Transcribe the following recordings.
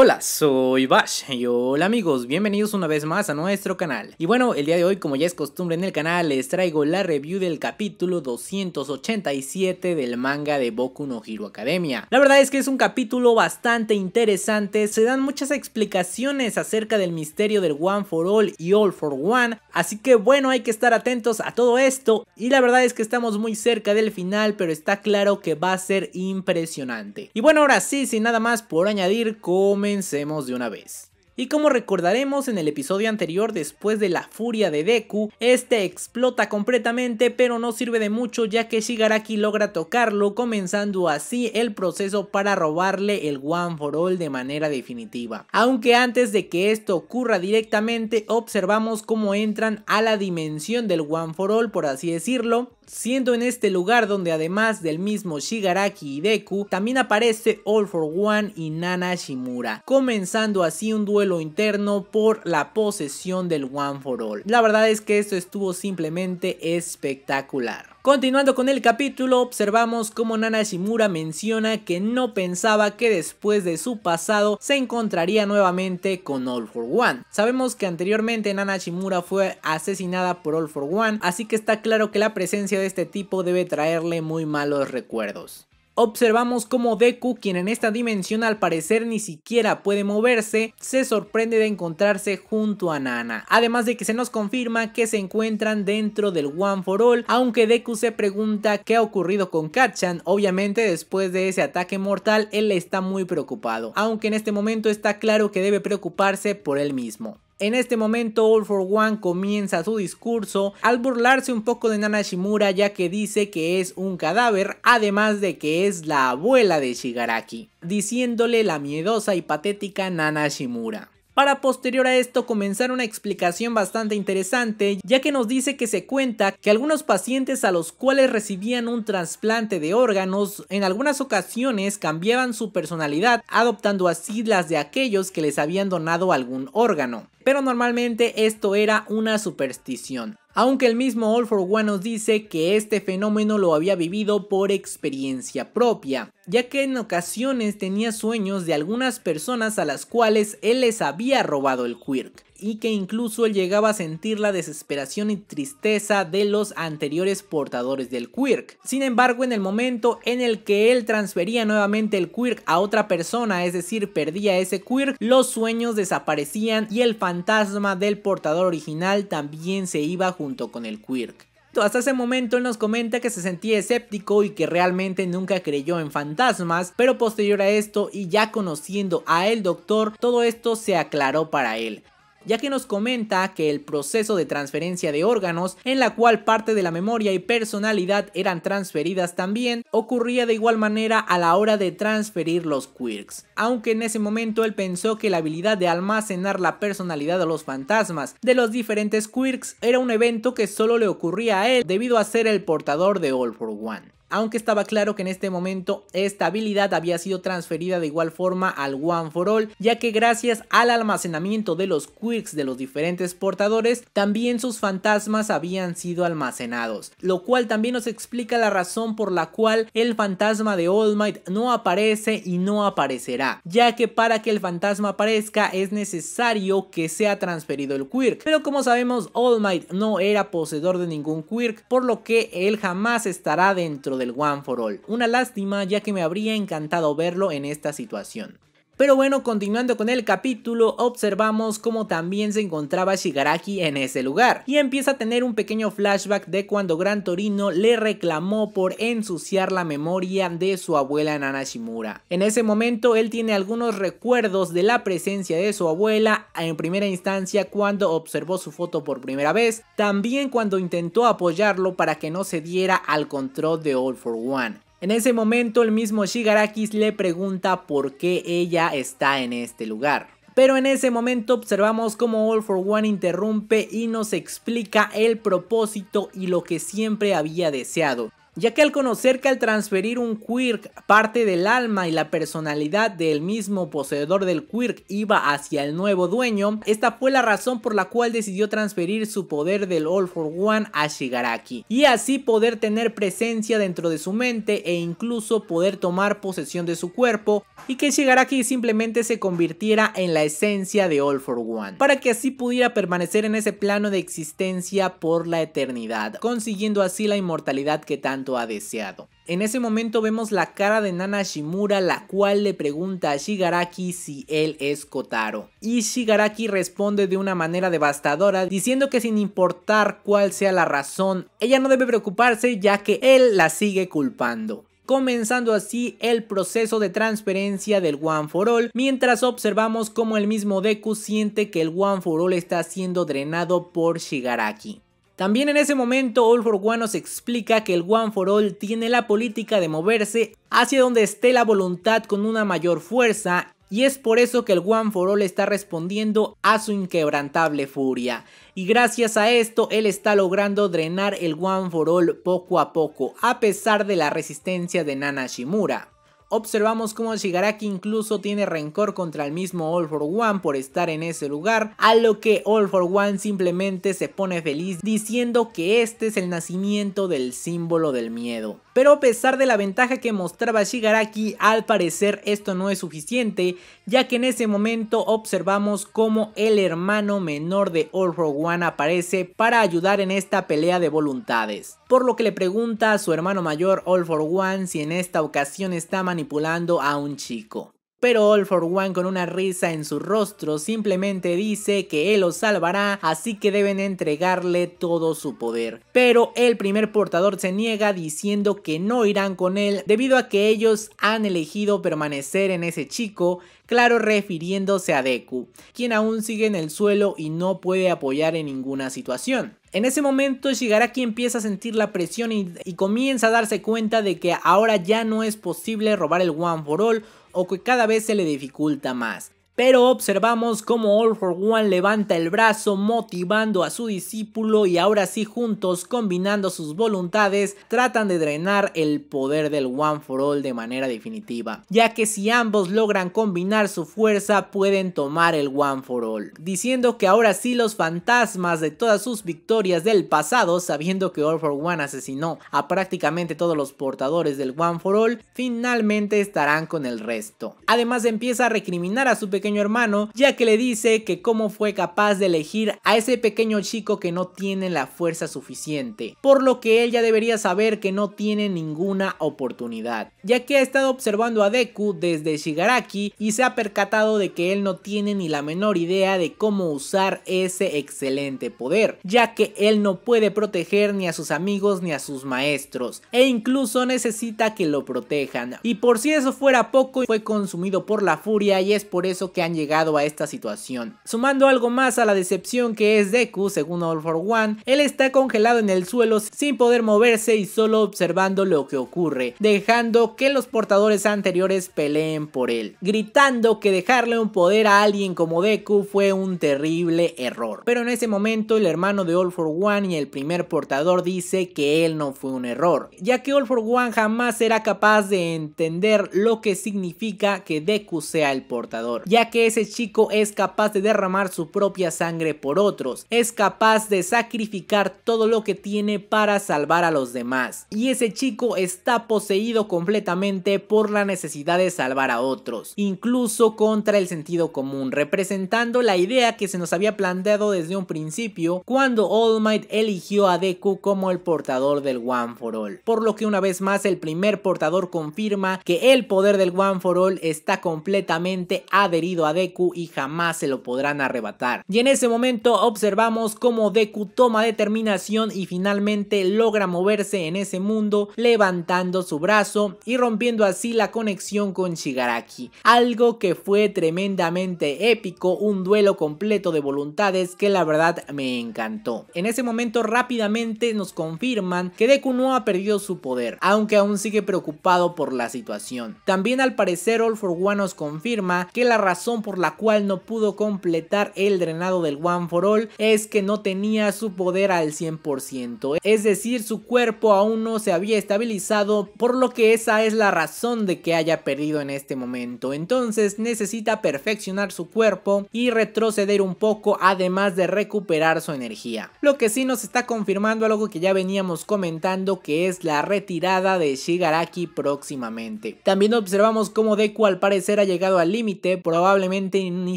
Hola, soy Bash y hola amigos, bienvenidos una vez más a nuestro canal. Y bueno, el día de hoy como ya es costumbre en el canal les traigo la review del capítulo 287 del manga de Boku no Hero Academia. La verdad es que es un capítulo bastante interesante, se dan muchas explicaciones acerca del misterio del One for All y All for One, así que bueno hay que estar atentos a todo esto y la verdad es que estamos muy cerca del final pero está claro que va a ser impresionante. Y bueno ahora sí, sin nada más por añadir, comenzamos comencemos de una vez. Y como recordaremos en el episodio anterior, después de la furia de Deku, este explota completamente pero no sirve de mucho ya que Shigaraki logra tocarlo, comenzando así el proceso para robarle el One for All de manera definitiva. Aunque antes de que esto ocurra directamente, observamos cómo entran a la dimensión del One for All, por así decirlo, siendo en este lugar donde además del mismo Shigaraki y Deku, también aparece All for One y Nana Shimura, comenzando así un duelo interno por la posesión del One for All. La verdad es que esto estuvo simplemente espectacular. Continuando con el capítulo, observamos cómo Nana Shimura menciona que no pensaba que después de su pasado se encontraría nuevamente con All for One. Sabemos que anteriormente Nana Shimura fue asesinada por All for One, así que está claro que la presencia de este tipo debe traerle muy malos recuerdos. Observamos como Deku, quien en esta dimensión al parecer ni siquiera puede moverse, se sorprende de encontrarse junto a Nana. Además de que se nos confirma que se encuentran dentro del One for All, aunque Deku se pregunta qué ha ocurrido con Kachan. Obviamente después de ese ataque mortal él está muy preocupado, aunque en este momento está claro que debe preocuparse por él mismo. En este momento, All for One comienza su discurso al burlarse un poco de Nana Shimura ya que dice que es un cadáver, además de que es la abuela de Shigaraki, diciéndole la miedosa y patética Nana Shimura para posterior a esto comenzar una explicación bastante interesante, ya que nos dice que se cuenta que algunos pacientes a los cuales recibían un trasplante de órganos, en algunas ocasiones cambiaban su personalidad, adoptando así las de aquellos que les habían donado algún órgano. Pero normalmente esto era una superstición aunque el mismo All for One nos dice que este fenómeno lo había vivido por experiencia propia ya que en ocasiones tenía sueños de algunas personas a las cuales él les había robado el quirk y que incluso él llegaba a sentir la desesperación y tristeza de los anteriores portadores del quirk. Sin embargo, en el momento en el que él transfería nuevamente el quirk a otra persona, es decir, perdía ese quirk, los sueños desaparecían y el fantasma del portador original también se iba junto con el quirk hasta ese momento él nos comenta que se sentía escéptico y que realmente nunca creyó en fantasmas, pero posterior a esto y ya conociendo a el doctor, todo esto se aclaró para él ya que nos comenta que el proceso de transferencia de órganos, en la cual parte de la memoria y personalidad eran transferidas también, ocurría de igual manera a la hora de transferir los quirks. Aunque en ese momento él pensó que la habilidad de almacenar la personalidad de los fantasmas de los diferentes quirks era un evento que solo le ocurría a él debido a ser el portador de All for One aunque estaba claro que en este momento esta habilidad había sido transferida de igual forma al One for All, ya que gracias al almacenamiento de los quirks de los diferentes portadores, también sus fantasmas habían sido almacenados, lo cual también nos explica la razón por la cual el fantasma de All Might no aparece y no aparecerá, ya que para que el fantasma aparezca es necesario que sea transferido el quirk, pero como sabemos All Might no era poseedor de ningún quirk, por lo que él jamás estará dentro del One for All. Una lástima ya que me habría encantado verlo en esta situación. Pero bueno, continuando con el capítulo, observamos cómo también se encontraba Shigaraki en ese lugar. Y empieza a tener un pequeño flashback de cuando Gran Torino le reclamó por ensuciar la memoria de su abuela Nanashimura. En ese momento, él tiene algunos recuerdos de la presencia de su abuela en primera instancia cuando observó su foto por primera vez, también cuando intentó apoyarlo para que no se diera al control de All for One. En ese momento el mismo Shigarakis le pregunta por qué ella está en este lugar. Pero en ese momento observamos como All for One interrumpe y nos explica el propósito y lo que siempre había deseado ya que al conocer que al transferir un quirk parte del alma y la personalidad del mismo poseedor del quirk iba hacia el nuevo dueño, esta fue la razón por la cual decidió transferir su poder del All for One a Shigaraki, y así poder tener presencia dentro de su mente e incluso poder tomar posesión de su cuerpo y que Shigaraki simplemente se convirtiera en la esencia de All for One, para que así pudiera permanecer en ese plano de existencia por la eternidad, consiguiendo así la inmortalidad que tanto ha deseado. En ese momento vemos la cara de Nana Shimura la cual le pregunta a Shigaraki si él es Kotaro. Y Shigaraki responde de una manera devastadora diciendo que sin importar cuál sea la razón, ella no debe preocuparse ya que él la sigue culpando comenzando así el proceso de transferencia del One for All, mientras observamos como el mismo Deku siente que el One for All está siendo drenado por Shigaraki. También en ese momento All for One nos explica que el One for All tiene la política de moverse hacia donde esté la voluntad con una mayor fuerza y es por eso que el One for All está respondiendo a su inquebrantable furia. Y gracias a esto, él está logrando drenar el One for All poco a poco, a pesar de la resistencia de Nana Shimura. Observamos cómo Shigaraki incluso tiene rencor contra el mismo All for One por estar en ese lugar, a lo que All for One simplemente se pone feliz diciendo que este es el nacimiento del símbolo del miedo. Pero a pesar de la ventaja que mostraba Shigaraki, al parecer esto no es suficiente, ya que en ese momento observamos cómo el hermano menor de All for One aparece para ayudar en esta pelea de voluntades. Por lo que le pregunta a su hermano mayor All for One si en esta ocasión está manejando manipulando a un chico. Pero All for One con una risa en su rostro simplemente dice que él los salvará, así que deben entregarle todo su poder. Pero el primer portador se niega diciendo que no irán con él debido a que ellos han elegido permanecer en ese chico, claro refiriéndose a Deku, quien aún sigue en el suelo y no puede apoyar en ninguna situación. En ese momento Shigaraki empieza a sentir la presión y, comienza a darse cuenta de que ahora ya no es posible robar el One for All o que cada vez se le dificulta más pero observamos cómo All for One levanta el brazo motivando a su discípulo y ahora sí juntos combinando sus voluntades tratan de drenar el poder del One for All de manera definitiva, ya que si ambos logran combinar su fuerza pueden tomar el One for All, diciendo que ahora sí los fantasmas de todas sus victorias del pasado, sabiendo que All for One asesinó a prácticamente todos los portadores del One for All, finalmente estarán con el resto. Además empieza a recriminar a su pequeño hermano, ya que le dice que cómo fue capaz de elegir a ese pequeño chico que no tiene la fuerza suficiente, por lo que él ya debería saber que no tiene ninguna oportunidad, ya que ha estado observando a Deku desde Shigaraki y se ha percatado de que él no tiene ni la menor idea de cómo usar ese excelente poder, ya que él no puede proteger ni a sus amigos ni a sus maestros, e incluso necesita que lo protejan, y por si eso fuera poco fue consumido por la furia y es por eso que que han llegado a esta situación. Sumando algo más a la decepción que es Deku, según All for One, él está congelado en el suelo sin poder moverse y solo observando lo que ocurre, dejando que los portadores anteriores peleen por él, gritando que dejarle un poder a alguien como Deku fue un terrible error. Pero en ese momento el hermano de All for One y el primer portador dice que él no fue un error, ya que All for One jamás será capaz de entender lo que significa que Deku sea el portador que ese chico es capaz de derramar su propia sangre por otros, es capaz de sacrificar todo lo que tiene para salvar a los demás. Y ese chico está poseído completamente por la necesidad de salvar a otros, incluso contra el sentido común, representando la idea que se nos había planteado desde un principio cuando All Might eligió a Deku como el portador del One for All. Por lo que una vez más el primer portador confirma que el poder del One for All está completamente adherido a Deku y jamás se lo podrán arrebatar. Y en ese momento observamos cómo Deku toma determinación y finalmente logra moverse en ese mundo levantando su brazo y rompiendo así la conexión con Shigaraki. Algo que fue tremendamente épico, un duelo completo de voluntades que la verdad me encantó. En ese momento rápidamente nos confirman que Deku no ha perdido su poder, aunque aún sigue preocupado por la situación. También al parecer All for One nos confirma que la razón razón por la cual no pudo completar el drenado del One for All es que no tenía su poder al 100%, es decir, su cuerpo aún no se había estabilizado, por lo que esa es la razón de que haya perdido en este momento. Entonces necesita perfeccionar su cuerpo y retroceder un poco, además de recuperar su energía. Lo que sí nos está confirmando algo que ya veníamos comentando, que es la retirada de Shigaraki próximamente. También observamos cómo Deku al parecer ha llegado al límite, probablemente probablemente ni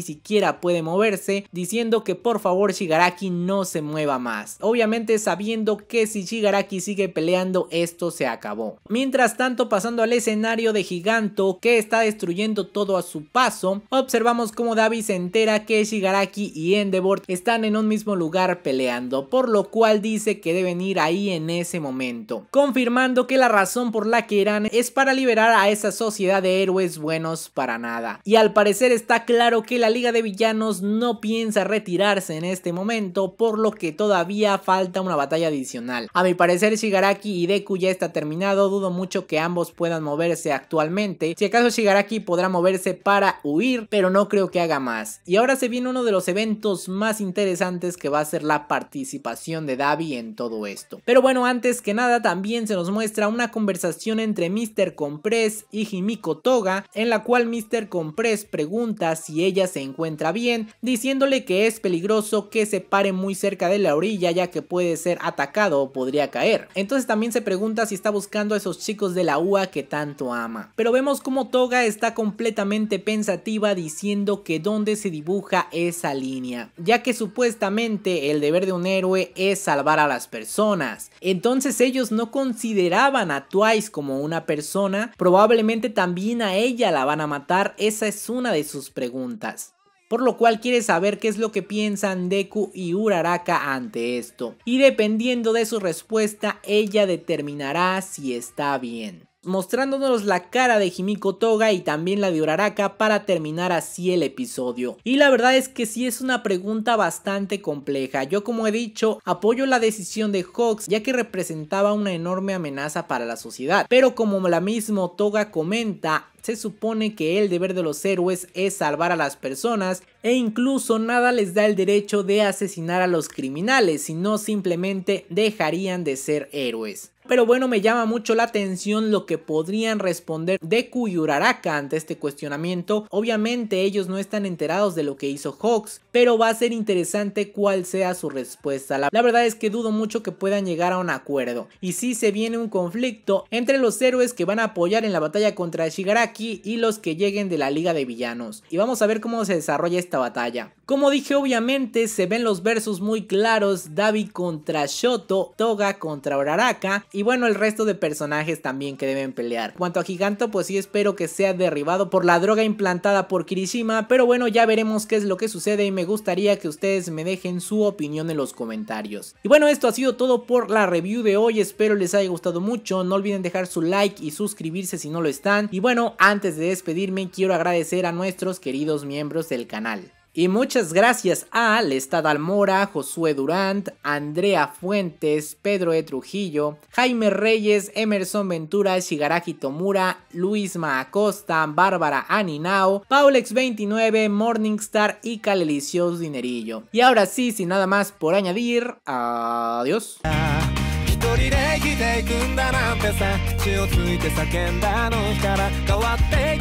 siquiera puede moverse, diciendo que por favor Shigaraki no se mueva más. Obviamente sabiendo que si Shigaraki sigue peleando esto se acabó. Mientras tanto pasando al escenario de Giganto que está destruyendo todo a su paso, observamos cómo Davis se entera que Shigaraki y Endeavor están en un mismo lugar peleando, por lo cual dice que deben ir ahí en ese momento, confirmando que la razón por la que irán es para liberar a esa sociedad de héroes buenos para nada. Y al parecer está claro que la Liga de Villanos no piensa retirarse en este momento, por lo que todavía falta una batalla adicional. A mi parecer Shigaraki y Deku ya está terminado, dudo mucho que ambos puedan moverse actualmente. Si acaso Shigaraki podrá moverse para huir, pero no creo que haga más. Y ahora se viene uno de los eventos más interesantes que va a ser la participación de Davi en todo esto. Pero bueno, antes que nada también se nos muestra una conversación entre Mr. Compress y Himiko Toga, en la cual Mr. Compress pregunta si ella se encuentra bien, diciéndole que es peligroso que se pare muy cerca de la orilla ya que puede ser atacado o podría caer. Entonces también se pregunta si está buscando a esos chicos de la UA que tanto ama. Pero vemos como Toga está completamente pensativa diciendo que dónde se dibuja esa línea, ya que supuestamente el deber de un héroe es salvar a las personas. Entonces ellos no consideraban a Twice como una persona, probablemente también a ella la van a matar, esa es una de sus preguntas por lo cual quiere saber qué es lo que piensan Deku y Uraraka ante esto. Y dependiendo de su respuesta, ella determinará si está bien mostrándonos la cara de Himiko Toga y también la de Uraraka para terminar así el episodio. Y la verdad es que sí es una pregunta bastante compleja. Yo como he dicho, apoyo la decisión de Hawks ya que representaba una enorme amenaza para la sociedad. Pero como la misma Toga comenta, se supone que el deber de los héroes es salvar a las personas e incluso nada les da el derecho de asesinar a los criminales, sino simplemente dejarían de ser héroes. Pero bueno, me llama mucho la atención lo que podrían responder Deku y Uraraka ante este cuestionamiento. Obviamente ellos no están enterados de lo que hizo Hawks, pero va a ser interesante cuál sea su respuesta. La, verdad es que dudo mucho que puedan llegar a un acuerdo. Y si se viene un conflicto entre los héroes que van a apoyar en la batalla contra Shigaraki y los que lleguen de la Liga de Villanos. Y vamos a ver cómo se desarrolla esta batalla. Como dije, obviamente se ven los versos muy claros, Davi contra Shoto, Toga contra Uraraka y y bueno el resto de personajes también que deben pelear. En cuanto a Giganto pues sí espero que sea derribado por la droga implantada por Kirishima, pero bueno ya veremos qué es lo que sucede y me gustaría que ustedes me dejen su opinión en los comentarios. Y bueno esto ha sido todo por la review de hoy, espero les haya gustado mucho, no olviden dejar su like y suscribirse si no lo están. Y bueno antes de despedirme quiero agradecer a nuestros queridos miembros del canal. Y muchas gracias a Lestad Almora, Josué Durant, Andrea Fuentes, Pedro E. Trujillo, Jaime Reyes, Emerson Ventura, Shigaraki Tomura, Luis Maacosta, Bárbara Aninao, Paulex29, Morningstar y Calelicios Dinerillo. Y ahora sí, sin nada más por añadir, adiós.